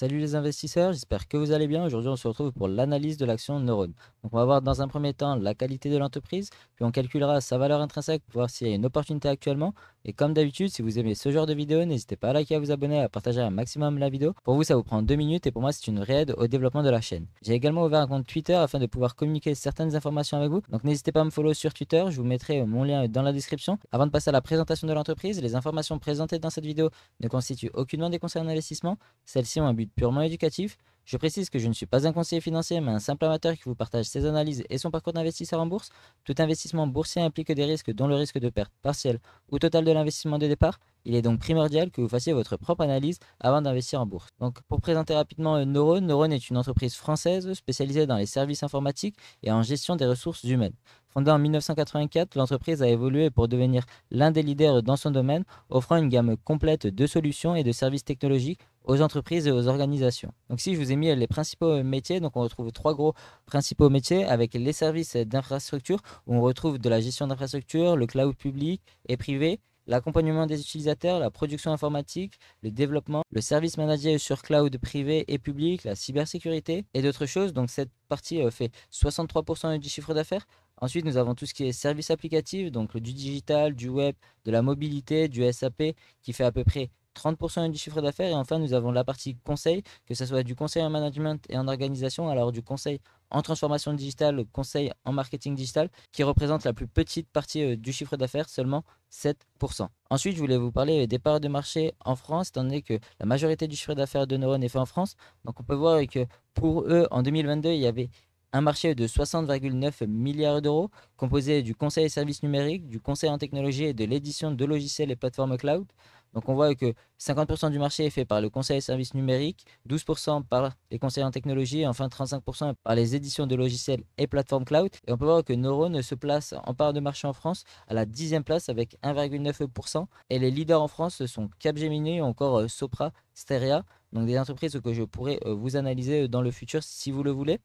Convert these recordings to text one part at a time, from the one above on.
Salut les investisseurs, j'espère que vous allez bien. Aujourd'hui, on se retrouve pour l'analyse de l'action Neurone. Donc, on va voir dans un premier temps la qualité de l'entreprise, puis on calculera sa valeur intrinsèque pour voir s'il y a une opportunité actuellement, et comme d'habitude, si vous aimez ce genre de vidéo, n'hésitez pas à liker, à vous abonner, à partager un maximum la vidéo. Pour vous, ça vous prend deux minutes et pour moi, c'est une vraie aide au développement de la chaîne. J'ai également ouvert un compte Twitter afin de pouvoir communiquer certaines informations avec vous. Donc n'hésitez pas à me follow sur Twitter, je vous mettrai euh, mon lien dans la description. Avant de passer à la présentation de l'entreprise, les informations présentées dans cette vidéo ne constituent aucunement des conseils d'investissement. Celles-ci ont un but purement éducatif. Je précise que je ne suis pas un conseiller financier, mais un simple amateur qui vous partage ses analyses et son parcours d'investisseur en bourse. Tout investissement boursier implique des risques, dont le risque de perte partielle ou totale de l'investissement de départ. Il est donc primordial que vous fassiez votre propre analyse avant d'investir en bourse. Donc, pour présenter rapidement euh, Neuron, Neuron est une entreprise française spécialisée dans les services informatiques et en gestion des ressources humaines. Fondée en 1984, l'entreprise a évolué pour devenir l'un des leaders dans son domaine, offrant une gamme complète de solutions et de services technologiques aux entreprises et aux organisations. Donc si je vous ai mis les principaux métiers, donc on retrouve trois gros principaux métiers avec les services d'infrastructure, où on retrouve de la gestion d'infrastructure, le cloud public et privé, l'accompagnement des utilisateurs, la production informatique, le développement, le service manager sur cloud privé et public, la cybersécurité et d'autres choses. Donc cette partie euh, fait 63% du chiffre d'affaires. Ensuite, nous avons tout ce qui est services applicatifs, donc du digital, du web, de la mobilité, du SAP, qui fait à peu près 30% du chiffre d'affaires. Et enfin, nous avons la partie conseil, que ce soit du conseil en management et en organisation, alors du conseil en transformation digitale, conseil en marketing digital, qui représente la plus petite partie euh, du chiffre d'affaires, seulement 7%. Ensuite, je voulais vous parler des parts de marché en France, étant donné que la majorité du chiffre d'affaires de Neuron est fait en France. Donc on peut voir que pour eux, en 2022, il y avait un marché de 60,9 milliards d'euros, composé du conseil et services numériques, du conseil en technologie et de l'édition de logiciels et plateformes cloud. Donc on voit que 50% du marché est fait par le conseil des services numériques, 12% par les conseillers en technologie et enfin 35% par les éditions de logiciels et plateformes cloud. Et on peut voir que Neurone se place en part de marché en France à la 10 place avec 1,9%. Et les leaders en France sont Capgemini ou encore euh, Sopra Steria, donc des entreprises que je pourrais euh, vous analyser euh, dans le futur si vous le voulez.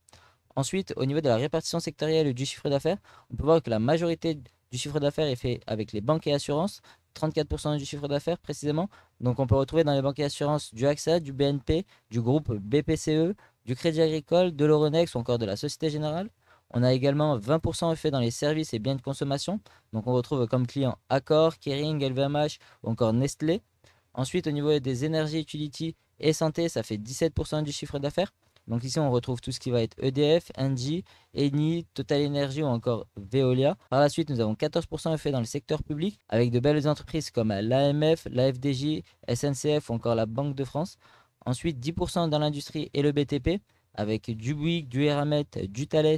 Ensuite, au niveau de la répartition sectorielle du chiffre d'affaires, on peut voir que la majorité du chiffre d'affaires est fait avec les banques et assurances, 34% du chiffre d'affaires précisément. Donc on peut retrouver dans les banques et assurances du AXA, du BNP, du groupe BPCE, du Crédit Agricole, de l'Euronext ou encore de la Société Générale. On a également 20% fait dans les services et biens de consommation. Donc on retrouve comme clients Accor, Kering, LVMH ou encore Nestlé. Ensuite, au niveau des énergies, utilities et santé, ça fait 17% du chiffre d'affaires. Donc ici, on retrouve tout ce qui va être EDF, Engie, Eni, Total Energy ou encore Veolia. Par la suite, nous avons 14% de dans le secteur public avec de belles entreprises comme l'AMF, la FDJ, SNCF ou encore la Banque de France. Ensuite, 10% dans l'industrie et le BTP avec du Bouygues, du Eramet, du Thales,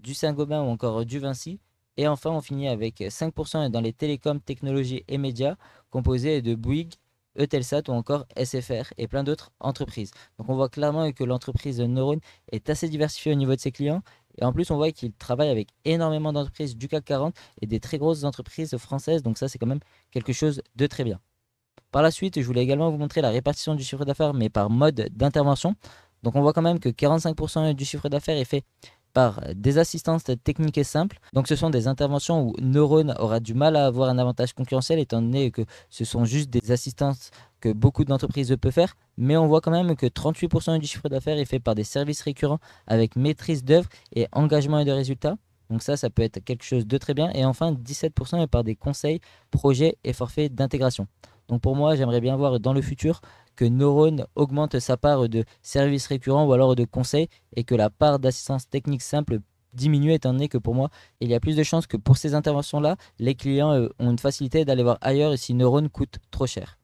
du Saint-Gobain ou encore du Vinci. Et enfin, on finit avec 5% dans les télécoms, technologies et médias, composés de Bouygues, Eutelsat ou encore SFR et plein d'autres entreprises. Donc on voit clairement que l'entreprise Neurone est assez diversifiée au niveau de ses clients. Et en plus, on voit qu'il travaille avec énormément d'entreprises du CAC 40 et des très grosses entreprises françaises. Donc ça, c'est quand même quelque chose de très bien. Par la suite, je voulais également vous montrer la répartition du chiffre d'affaires, mais par mode d'intervention. Donc on voit quand même que 45% du chiffre d'affaires est fait par euh, des assistances techniques et simples. Donc ce sont des interventions où Neuron aura du mal à avoir un avantage concurrentiel étant donné que ce sont juste des assistances que beaucoup d'entreprises peuvent faire, mais on voit quand même que 38% du chiffre d'affaires est fait par des services récurrents avec maîtrise d'œuvre et engagement et de résultats. Donc ça, ça peut être quelque chose de très bien. Et enfin, 17% est par des conseils, projets et forfaits d'intégration. Donc pour moi, j'aimerais bien voir dans le futur que Neurone augmente sa part de services récurrents ou alors de conseils et que la part d'assistance technique simple diminue étant donné que pour moi, il y a plus de chances que pour ces interventions-là, les clients euh, ont une facilité d'aller voir ailleurs si Neurone coûte trop cher.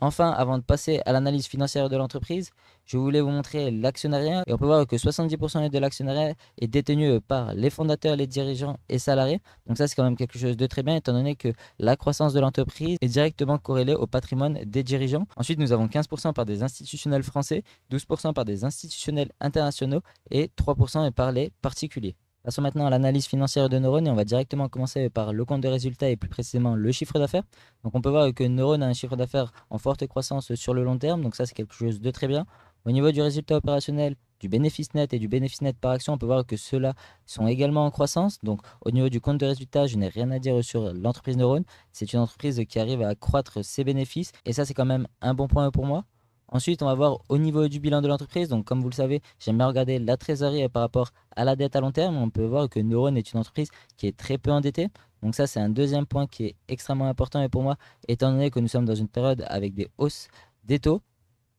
Enfin, avant de passer à l'analyse financière de l'entreprise, je voulais vous montrer l'actionnariat et on peut voir que 70% de l'actionnariat est détenu par les fondateurs, les dirigeants et salariés. Donc ça, c'est quand même quelque chose de très bien étant donné que la croissance de l'entreprise est directement corrélée au patrimoine des dirigeants. Ensuite, nous avons 15% par des institutionnels français, 12% par des institutionnels internationaux et 3% par les particuliers. Passons maintenant à l'analyse financière de Neurone et on va directement commencer par le compte de résultat et plus précisément le chiffre d'affaires. Donc on peut voir que neurone a un chiffre d'affaires en forte croissance sur le long terme, donc ça c'est quelque chose de très bien. Au niveau du résultat opérationnel, du bénéfice net et du bénéfice net par action, on peut voir que ceux-là sont également en croissance. Donc, au niveau du compte de résultat, je n'ai rien à dire sur l'entreprise Neurone. C'est une entreprise qui arrive à accroître ses bénéfices. Et ça, c'est quand même un bon point pour moi. Ensuite, on va voir au niveau du bilan de l'entreprise. Donc, comme vous le savez, j'aime bien regarder la trésorerie euh, par rapport à la dette à long terme. On peut voir que Neurone est une entreprise qui est très peu endettée. Donc ça, c'est un deuxième point qui est extrêmement important et pour moi, étant donné que nous sommes dans une période avec des hausses des taux.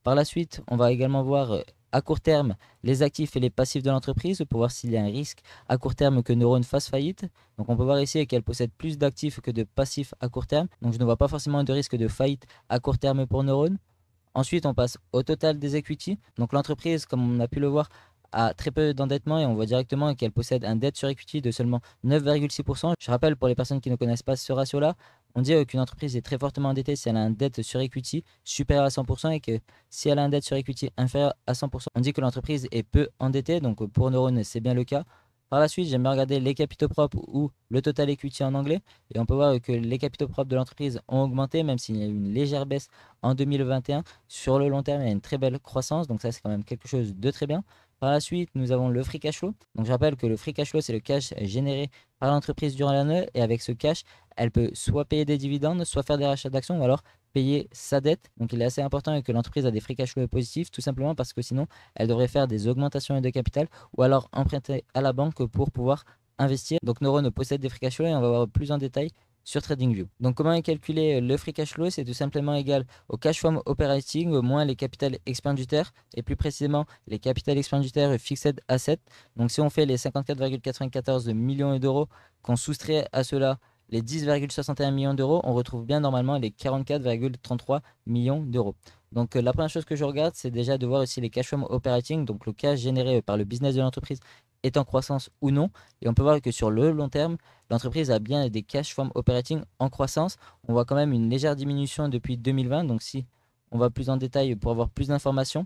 Par la suite, on va également voir euh, à court terme les actifs et les passifs de l'entreprise pour voir s'il y a un risque à court terme que Neurone fasse faillite. Donc on peut voir ici qu'elle possède plus d'actifs que de passifs à court terme. Donc je ne vois pas forcément de risque de faillite à court terme pour Neurone. Ensuite, on passe au total des equity. Donc l'entreprise, comme on a pu le voir, a très peu d'endettement et on voit directement qu'elle possède un dette sur equity de seulement 9,6%. Je rappelle pour les personnes qui ne connaissent pas ce ratio-là, on dit euh, qu'une entreprise est très fortement endettée si elle a un dette sur equity supérieur à 100% et que si elle a un dette sur equity inférieur à 100%, on dit que l'entreprise est peu endettée. Donc pour Neuron c'est bien le cas. Par la suite, j'aime bien regarder les capitaux propres ou le total equity en anglais. Et on peut voir que les capitaux propres de l'entreprise ont augmenté, même s'il y a eu une légère baisse en 2021. Sur le long terme, il y a une très belle croissance. Donc ça, c'est quand même quelque chose de très bien. Par la suite, nous avons le free cash flow. Donc je rappelle que le free cash flow, c'est le cash généré par l'entreprise durant l'année. Et avec ce cash, elle peut soit payer des dividendes, soit faire des rachats d'actions, ou alors payer sa dette. Donc il est assez important que l'entreprise a des free cash flow positifs, tout simplement parce que sinon, elle devrait faire des augmentations de capital ou alors emprunter à la banque pour pouvoir investir. Donc Neurone possède des free cash flow et on va voir plus en détail sur TradingView. Donc comment est calculé le free cash flow C'est tout simplement égal au cash from operating moins les capital expenditures et plus précisément les capital expenditures fixed assets. Donc si on fait les 54,94 millions d'euros qu'on soustrait à cela les 10,61 millions d'euros, on retrouve bien normalement les 44,33 millions d'euros. Donc euh, la première chose que je regarde, c'est déjà de voir si les cash from operating, donc le cash généré euh, par le business de l'entreprise, est en croissance ou non. Et on peut voir que sur le long terme, l'entreprise a bien des cash from operating en croissance. On voit quand même une légère diminution depuis 2020. Donc si on va plus en détail pour avoir plus d'informations,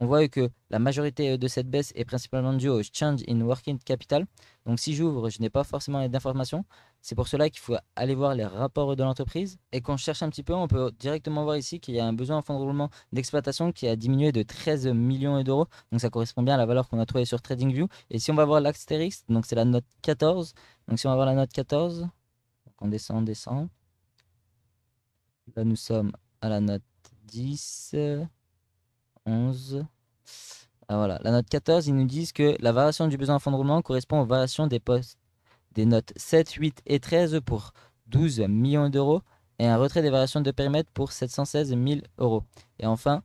on voit que la majorité euh, de cette baisse est principalement due au change in working capital. Donc si j'ouvre, je n'ai pas forcément d'informations. C'est pour cela qu'il faut aller voir les rapports de l'entreprise. Et quand on cherche un petit peu, on peut directement voir ici qu'il y a un besoin en fonds de roulement d'exploitation qui a diminué de 13 millions d'euros. Donc ça correspond bien à la valeur qu'on a trouvée sur TradingView. Et si on va voir l'Asterix, donc c'est la note 14. Donc si on va voir la note 14, on descend, on descend. Là nous sommes à la note 10. 11. Ah, voilà, la note 14, ils nous disent que la variation du besoin en de roulement correspond aux variations des postes des notes 7, 8 et 13 pour 12 millions d'euros et un retrait des variations de périmètre pour 716 000 euros. Et enfin,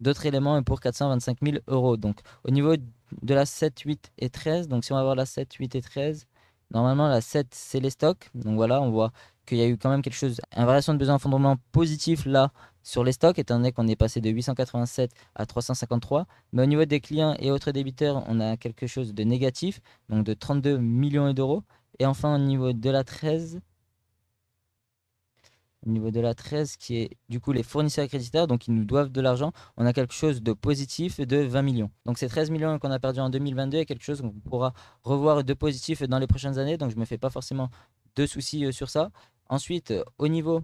d'autres éléments pour 425 000 euros. Donc au niveau de la 7, 8 et 13, donc si on va voir la 7, 8 et 13, normalement la 7 c'est les stocks. Donc voilà, on voit qu'il y a eu quand même quelque chose, une variation de besoin en de roulement positif là sur les stocks, étant donné qu'on est passé de 887 à 353. Mais au niveau des clients et autres débiteurs, on a quelque chose de négatif, donc de 32 millions d'euros. Et enfin, au niveau de la 13, au niveau de la 13, qui est du coup les fournisseurs et créditeurs, donc ils nous doivent de l'argent, on a quelque chose de positif de 20 millions. Donc ces 13 millions qu'on a perdu en 2022 est quelque chose qu'on pourra revoir de positif dans les prochaines années, donc je ne me fais pas forcément de soucis euh, sur ça. Ensuite, euh, au niveau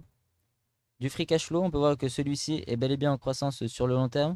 du free cash flow, on peut voir que celui-ci est bel et bien en croissance sur le long terme.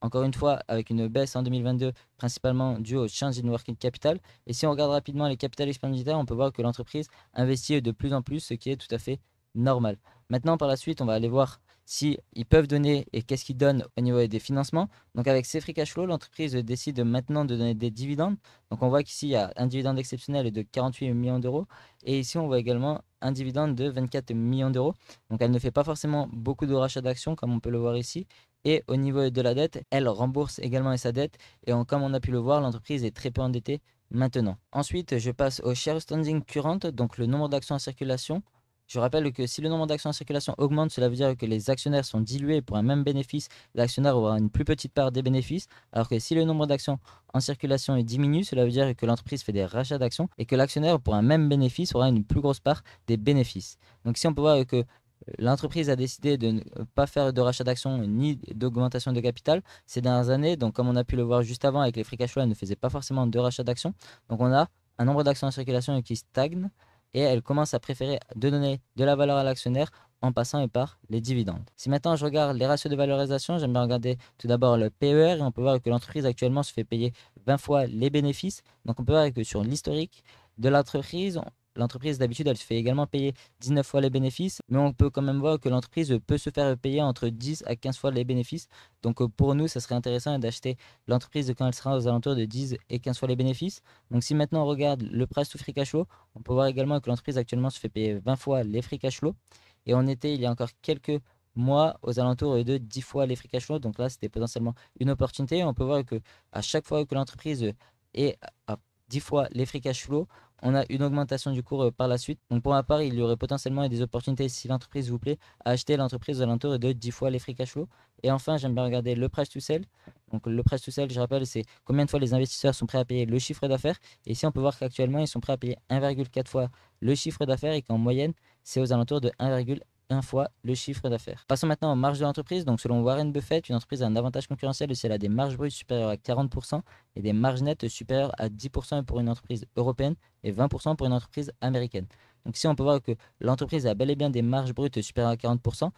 Encore une fois, avec une baisse en 2022, principalement due au change in working capital. Et si on regarde rapidement les capitales expenditures, on peut voir que l'entreprise investit de plus en plus, ce qui est tout à fait normal. Maintenant, par la suite, on va aller voir si ils peuvent donner et qu'est-ce qu'ils donnent au niveau des financements. Donc avec ces free cash flow, l'entreprise décide maintenant de donner des dividendes. Donc on voit qu'ici, il y a un dividende exceptionnel de 48 millions d'euros. Et ici, on voit également un dividende de 24 millions d'euros. Donc elle ne fait pas forcément beaucoup de rachats d'actions comme on peut le voir ici. Et au niveau de la dette, elle rembourse également sa dette. Et on, comme on a pu le voir, l'entreprise est très peu endettée maintenant. Ensuite, je passe au share standing current, donc le nombre d'actions en circulation. Je rappelle que si le nombre d'actions en circulation augmente, cela veut dire que les actionnaires sont dilués pour un même bénéfice. L'actionnaire aura une plus petite part des bénéfices, alors que si le nombre d'actions en circulation diminue, cela veut dire que l'entreprise fait des rachats d'actions et que l'actionnaire pour un même bénéfice aura une plus grosse part des bénéfices. Donc si on peut voir que l'entreprise a décidé de ne pas faire de rachat d'actions ni d'augmentation de capital ces dernières années. Donc, comme on a pu le voir juste avant avec les free elle ne faisait pas forcément de rachat d'actions. Donc, on a un nombre d'actions en circulation qui stagne et elle commence à préférer de donner de la valeur à l'actionnaire en passant par les dividendes. Si maintenant je regarde les ratios de valorisation, j'aime bien regarder tout d'abord le PER et on peut voir que l'entreprise actuellement se fait payer 20 fois les bénéfices. Donc on peut voir que sur l'historique de l'entreprise, L'entreprise, d'habitude, elle se fait également payer 19 fois les bénéfices, mais on peut quand même voir que l'entreprise peut se faire payer entre 10 à 15 fois les bénéfices. Donc, euh, pour nous, ça serait intéressant d'acheter l'entreprise quand elle sera aux alentours de 10 et 15 fois les bénéfices. Donc, si maintenant on regarde le price to free cash flow, on peut voir également que l'entreprise actuellement se fait payer 20 fois les free cash flow. Et on était, il y a encore quelques mois aux alentours de 10 fois les free cash flow. Donc là, c'était potentiellement une opportunité. On peut voir que à chaque fois que l'entreprise est à 10 fois les free cash flow, on a une augmentation du cours euh, par la suite. Donc pour ma part, il y aurait potentiellement des opportunités, si l'entreprise vous plaît, à acheter l'entreprise aux alentours de 10 fois les free cash flow. Et enfin, j'aime bien regarder le price to sell. Donc le price to sell, je rappelle, c'est combien de fois les investisseurs sont prêts à payer le chiffre d'affaires. Et ici, on peut voir qu'actuellement, ils sont prêts à payer 1,4 fois le chiffre d'affaires et qu'en moyenne, c'est aux alentours de 1,1 fois le chiffre d'affaires. Passons maintenant aux marges de l'entreprise. Donc, selon Warren Buffett, une entreprise a un avantage concurrentiel si elle a des marges brutes supérieures à 40% et des marges nettes supérieures à 10% pour une entreprise européenne et 20% pour une entreprise américaine. Donc, si on peut voir que l'entreprise a bel et bien des marges brutes supérieures à 40%,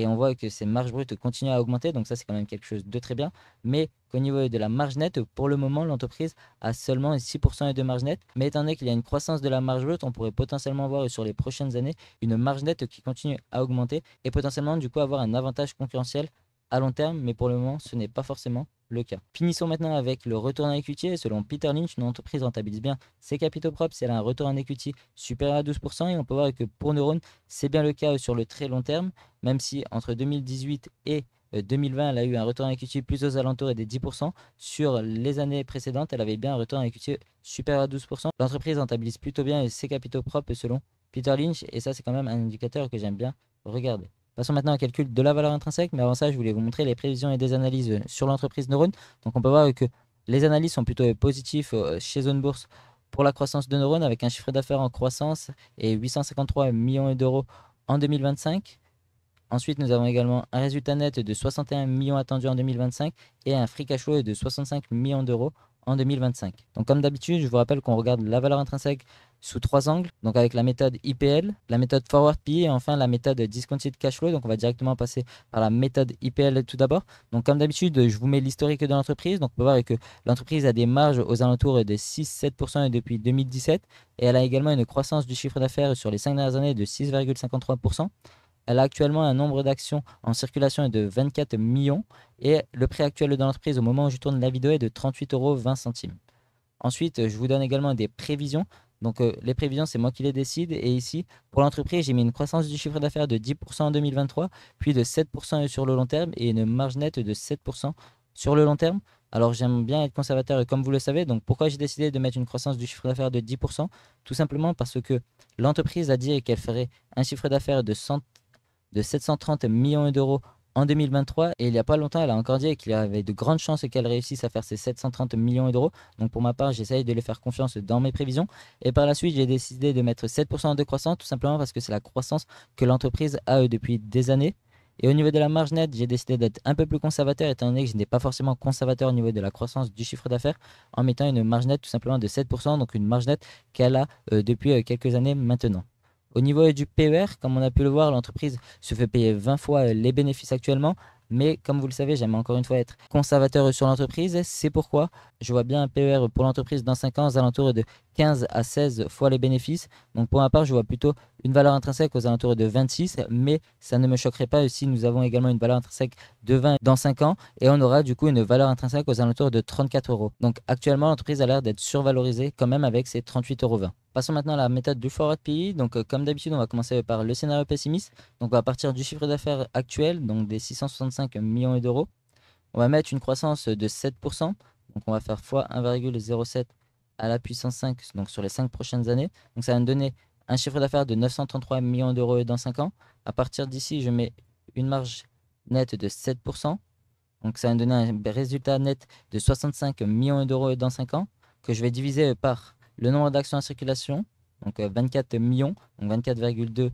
et on voit que ces marges brutes continuent à augmenter, donc ça c'est quand même quelque chose de très bien, mais qu'au niveau de la marge nette, pour le moment l'entreprise a seulement 6% de marge nette, mais étant donné qu'il y a une croissance de la marge brute, on pourrait potentiellement voir sur les prochaines années une marge nette qui continue à augmenter et potentiellement du coup avoir un avantage concurrentiel à long terme, mais pour le moment ce n'est pas forcément le cas. Finissons maintenant avec le retour en equity. Selon Peter Lynch, une entreprise rentabilise bien ses capitaux propres si elle a un retour en equity supérieur à 12%. Et on peut voir que pour Neuron, c'est bien le cas sur le très long terme, même si entre 2018 et 2020, euh, elle a eu un retour en equity plus aux alentours et des 10%. Sur les années précédentes, elle avait bien un retour en equity supérieur à 12%. L'entreprise rentabilise plutôt bien ses capitaux propres selon Peter Lynch, et ça c'est quand même un indicateur que j'aime bien regarder. Passons maintenant au calcul de la valeur intrinsèque, mais avant ça, je voulais vous montrer les prévisions et des analyses euh, sur l'entreprise Neurone. Donc on peut voir que les analyses sont plutôt euh, positives euh, chez Zone Bourse pour la croissance de Neurone avec un chiffre d'affaires en croissance et 853 millions d'euros en 2025. Ensuite, nous avons également un résultat net de 61 millions attendus en 2025 et un free cash flow de 65 millions d'euros en 2025. Donc comme d'habitude, je vous rappelle qu'on regarde la valeur intrinsèque sous trois angles, donc avec la méthode IPL, la méthode Forward pi et enfin la méthode Discounted Cash Flow. Donc on va directement passer par la méthode IPL tout d'abord. Donc comme d'habitude, je vous mets l'historique de l'entreprise. Donc on peut voir que l'entreprise a des marges aux alentours de 6-7% depuis 2017 et elle a également une croissance du chiffre d'affaires sur les cinq dernières années de 6,53%. Elle a actuellement un nombre d'actions en circulation de 24 millions et le prix actuel de l'entreprise au moment où je tourne la vidéo est de 38,20 euros. Ensuite, je vous donne également des prévisions. Donc euh, les prévisions, c'est moi qui les décide. Et ici, pour l'entreprise, j'ai mis une croissance du chiffre d'affaires de 10% en 2023, puis de 7% sur le long terme et une marge nette de 7% sur le long terme. Alors j'aime bien être conservateur, comme vous le savez. Donc pourquoi j'ai décidé de mettre une croissance du chiffre d'affaires de 10% Tout simplement parce que l'entreprise a dit qu'elle ferait un chiffre d'affaires de 100 de 730 millions d'euros en 2023. Et il n'y a pas longtemps, elle a encore dit qu'il y avait de grandes chances qu'elle réussisse à faire ces 730 millions d'euros. Donc pour ma part, j'essaye de lui faire confiance dans mes prévisions. Et par la suite, j'ai décidé de mettre 7% de croissance, tout simplement parce que c'est la croissance que l'entreprise a euh, depuis des années. Et au niveau de la marge nette, j'ai décidé d'être un peu plus conservateur, étant donné que je n'ai pas forcément conservateur au niveau de la croissance du chiffre d'affaires, en mettant une marge nette tout simplement de 7%, donc une marge nette qu'elle a euh, depuis euh, quelques années maintenant. Au niveau du PER, comme on a pu le voir, l'entreprise se fait payer 20 fois euh, les bénéfices actuellement. Mais comme vous le savez, j'aime encore une fois être conservateur sur l'entreprise. C'est pourquoi je vois bien un PER pour l'entreprise dans 5 ans aux alentours de 15 à 16 fois les bénéfices. Donc pour ma part, je vois plutôt une valeur intrinsèque aux alentours de 26, mais ça ne me choquerait pas si nous avons également une valeur intrinsèque de 20 dans 5 ans et on aura du coup une valeur intrinsèque aux alentours de 34 euros. Donc actuellement, l'entreprise a l'air d'être survalorisée quand même avec ses 38,20 euros. Passons maintenant à la méthode du forward PI. E donc, euh, comme d'habitude, on va commencer par le scénario pessimiste. Donc, on va partir du chiffre d'affaires actuel, donc des 665 millions d'euros. On va mettre une croissance de 7%. Donc, on va faire x 1,07 à la puissance 5 donc sur les 5 prochaines années. Donc ça va me donner un chiffre d'affaires de 933 millions d'euros dans 5 ans. À partir d'ici, je mets une marge nette de 7%. Donc ça va me donner un résultat net de 65 millions d'euros dans 5 ans que je vais diviser par le nombre d'actions en circulation, donc 24 euh, millions, donc 24,2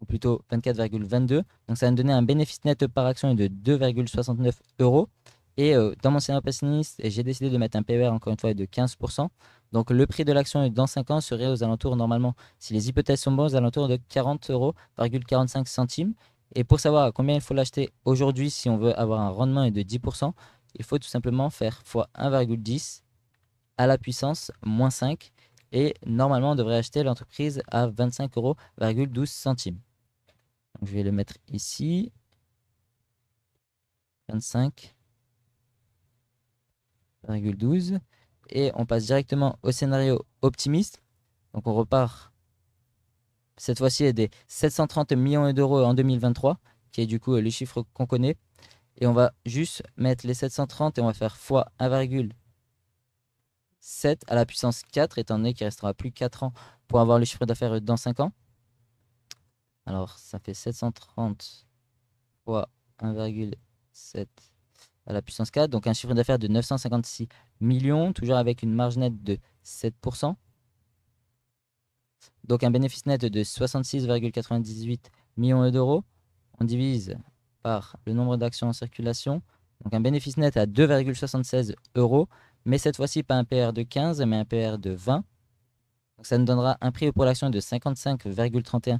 ou plutôt 24,22. Donc ça va me donner un bénéfice net par action de 2,69 euros. Et euh, dans mon scénario pessimiste, j'ai décidé de mettre un PER encore une fois de 15%. Donc le prix de l'action dans 5 ans serait aux alentours, normalement, si les hypothèses sont bonnes, aux alentours de 40 euros, 45 centimes. Et pour savoir combien il faut l'acheter aujourd'hui, si on veut avoir un rendement de 10%, il faut tout simplement faire x 1,10 à la puissance moins 5. Et normalement, on devrait acheter l'entreprise à 25,12 euros. je vais le mettre ici. 25 et on passe directement au scénario optimiste. Donc on repart cette fois-ci des 730 millions d'euros en 2023, qui est du coup euh, le chiffre qu'on connaît. Et on va juste mettre les 730 et on va faire x 1,7 à la puissance 4, étant donné qu'il restera plus 4 ans pour avoir le chiffre d'affaires dans 5 ans. Alors ça fait 730 fois 1,7 à la puissance 4, donc un chiffre d'affaires de 956 millions, toujours avec une marge nette de 7%. Donc un bénéfice net de 66,98 millions d'euros. On divise par le nombre d'actions en circulation. Donc un bénéfice net à 2,76 euros, mais cette fois-ci pas un PR de 15, mais un PR de 20. Donc ça nous donnera un prix pour l'action de 55,31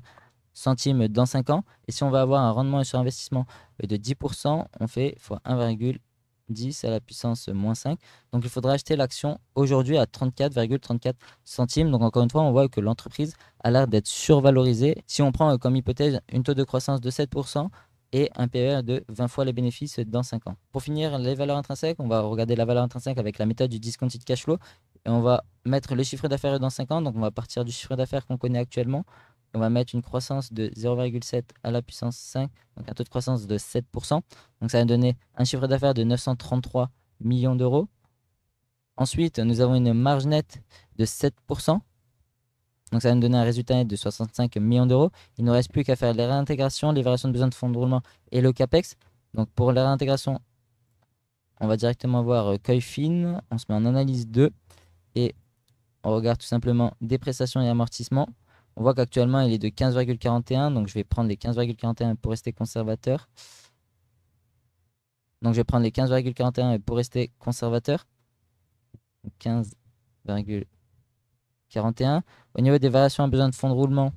centimes dans 5 ans. Et si on va avoir un rendement sur investissement de 10%, on fait x 1,10 à la puissance moins 5. Donc il faudra acheter l'action aujourd'hui à 34,34 centimes. Donc encore une fois, on voit que l'entreprise a l'air d'être survalorisée. Si on prend comme hypothèse une taux de croissance de 7%, et un PER de 20 fois les bénéfices dans 5 ans. Pour finir, les valeurs intrinsèques, on va regarder la valeur intrinsèque avec la méthode du discounted cash flow et on va mettre le chiffre d'affaires dans 5 ans. Donc, on va partir du chiffre d'affaires qu'on connaît actuellement on va mettre une croissance de 0,7 à la puissance 5, donc un taux de croissance de 7%. Donc ça va donner un chiffre d'affaires de 933 millions d'euros. Ensuite, nous avons une marge nette de 7%. Donc ça va nous donner un résultat net de 65 millions d'euros. Il ne nous reste plus qu'à faire les réintégrations, les variations de besoins de fonds de roulement et le CAPEX. Donc pour la réintégration, on va directement voir euh, cueil on se met en analyse 2 et on regarde tout simplement des et amortissements. On voit qu'actuellement, il est de 15,41. Donc, je vais prendre les 15,41 pour rester conservateur. Donc, je vais prendre les 15,41 pour rester conservateur. 15,41. Au niveau des variations à besoin de fonds de roulement,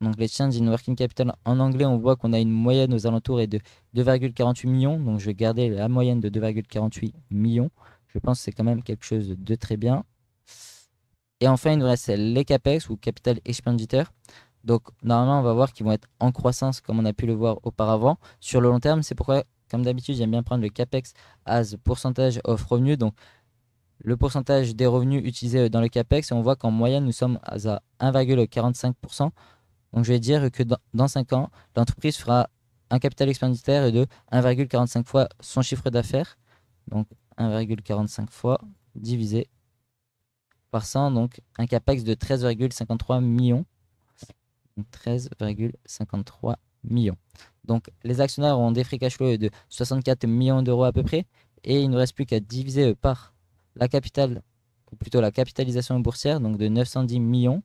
donc les changes in working capital en anglais, on voit qu'on a une moyenne aux alentours est de 2,48 millions. Donc je vais garder la moyenne de 2,48 millions. Je pense que c'est quand même quelque chose de très bien. Et enfin, il nous reste les CAPEX ou Capital Expenditure. Donc, normalement, on va voir qu'ils vont être en croissance comme on a pu le voir auparavant sur le long terme. C'est pourquoi, comme d'habitude, j'aime bien prendre le CAPEX as pourcentage of revenu. Donc, le pourcentage des revenus utilisés dans le CAPEX. Et on voit qu'en moyenne, nous sommes à 1,45%. Donc, je vais dire que dans 5 ans, l'entreprise fera un capital expenditure de 1,45 fois son chiffre d'affaires. Donc, 1,45 fois divisé par 100, donc un capex de 13,53 millions. 13,53 millions. Donc les actionnaires ont des free cash flow de 64 millions d'euros à peu près, et il ne reste plus qu'à diviser euh, par la capital ou plutôt la capitalisation boursière, donc de 910 millions.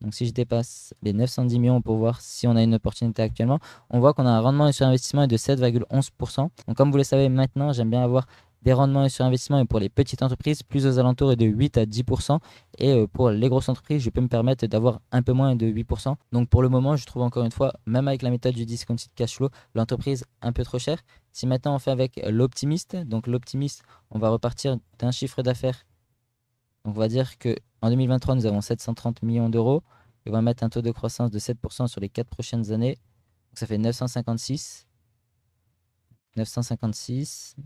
Donc si je dépasse les 910 millions pour voir si on a une opportunité actuellement, on voit qu'on a un rendement sur investissement de 7,11%. Donc comme vous le savez maintenant, j'aime bien avoir des rendements sur investissement et pour les petites entreprises plus aux alentours de 8 à 10%. Et euh, pour les grosses entreprises, je peux me permettre d'avoir un peu moins de 8%. Donc pour le moment, je trouve encore une fois, même avec la méthode du discounted cash flow, l'entreprise un peu trop chère. Si maintenant on fait avec l'optimiste, donc l'optimiste, on va repartir d'un chiffre d'affaires. On va dire qu'en 2023, nous avons 730 millions d'euros. Et on va mettre un taux de croissance de 7% sur les 4 prochaines années. Donc ça fait 956. 956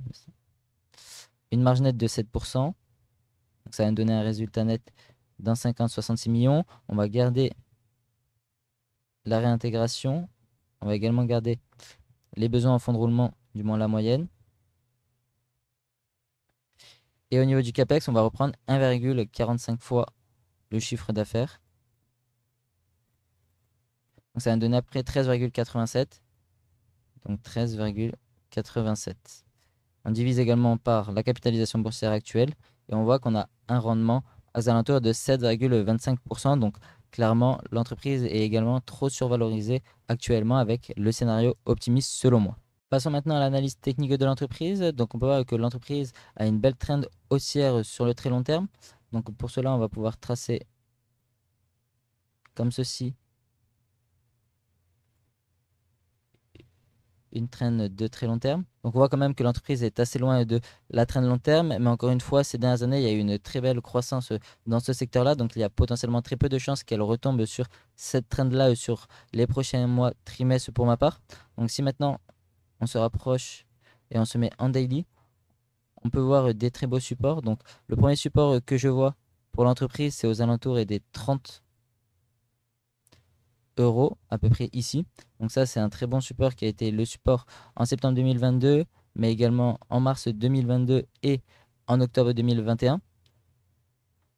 une marge nette de 7%. ça va nous donner un résultat net d'un 50 66 millions. On va garder la réintégration. On va également garder les besoins en fonds de roulement, du moins la moyenne. Et au niveau du CAPEX, on va reprendre 1,45 fois le chiffre d'affaires. ça va nous donner après 13,87. Donc 13,87. On divise également par la capitalisation boursière actuelle et on voit qu'on a un rendement à alentours de 7,25%. Donc clairement, l'entreprise est également trop survalorisée actuellement avec le scénario optimiste selon moi. Passons maintenant à l'analyse technique de l'entreprise. Donc on peut voir que l'entreprise a une belle trend haussière sur le très long terme. Donc pour cela, on va pouvoir tracer comme ceci une traîne de très long terme. Donc on voit quand même que l'entreprise est assez loin de la traîne long terme, mais encore une fois, ces dernières années, il y a eu une très belle croissance euh, dans ce secteur-là, donc il y a potentiellement très peu de chances qu'elle retombe sur cette traîne-là euh, sur les prochains mois, trimestres pour ma part. Donc si maintenant on se rapproche et on se met en daily, on peut voir euh, des très beaux supports. Donc le premier support que je vois pour l'entreprise, c'est aux alentours et des 30 à peu près ici. Donc ça, c'est un très bon support qui a été le support en septembre 2022, mais également en mars 2022 et en octobre 2021. On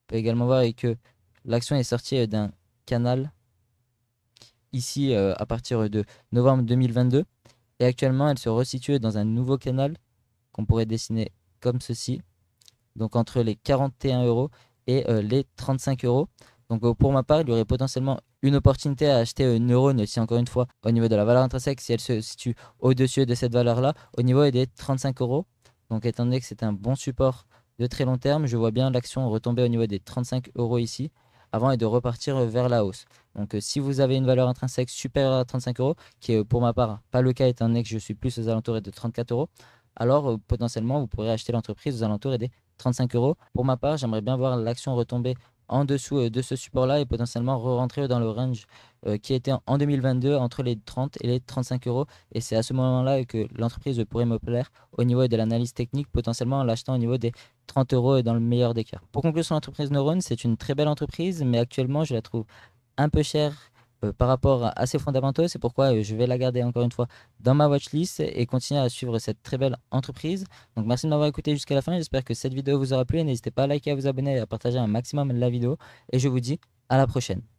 peut également voir que l'action est sortie euh, d'un canal ici euh, à partir de novembre 2022. Et actuellement, elle se resitue dans un nouveau canal qu'on pourrait dessiner comme ceci. Donc entre les 41 euros et euh, les 35 euros. Donc euh, pour ma part, il y aurait potentiellement une opportunité à acheter une neurone si encore une fois au niveau de la valeur intrinsèque, si elle se situe au-dessus de cette valeur-là, au niveau des 35 euros. Donc étant donné que c'est un bon support de très long terme, je vois bien l'action retomber au niveau des 35 euros ici avant et de repartir vers la hausse. Donc euh, si vous avez une valeur intrinsèque supérieure à 35 euros, qui est euh, pour ma part pas le cas étant donné que je suis plus aux alentours de 34 euros, alors potentiellement vous pourrez acheter l'entreprise aux alentours des 35 euros. Pour ma part, j'aimerais bien voir l'action retomber en dessous euh, de ce support-là et potentiellement re-rentrer dans le range euh, qui était en 2022 entre les 30 et les 35 euros. Et c'est à ce moment-là que l'entreprise pourrait me plaire au niveau de l'analyse technique, potentiellement en l'achetant au niveau des 30 euros et dans le meilleur des cas. Pour conclure sur l'entreprise Neurone, c'est une très belle entreprise, mais actuellement je la trouve un peu chère euh, par rapport à ces fondamentaux. C'est pourquoi euh, je vais la garder encore une fois dans ma watchlist et continuer à suivre cette très belle entreprise. Donc merci de m'avoir écouté jusqu'à la fin. J'espère que cette vidéo vous aura plu. N'hésitez pas à liker, à vous abonner et à partager un maximum la vidéo. Et je vous dis à la prochaine.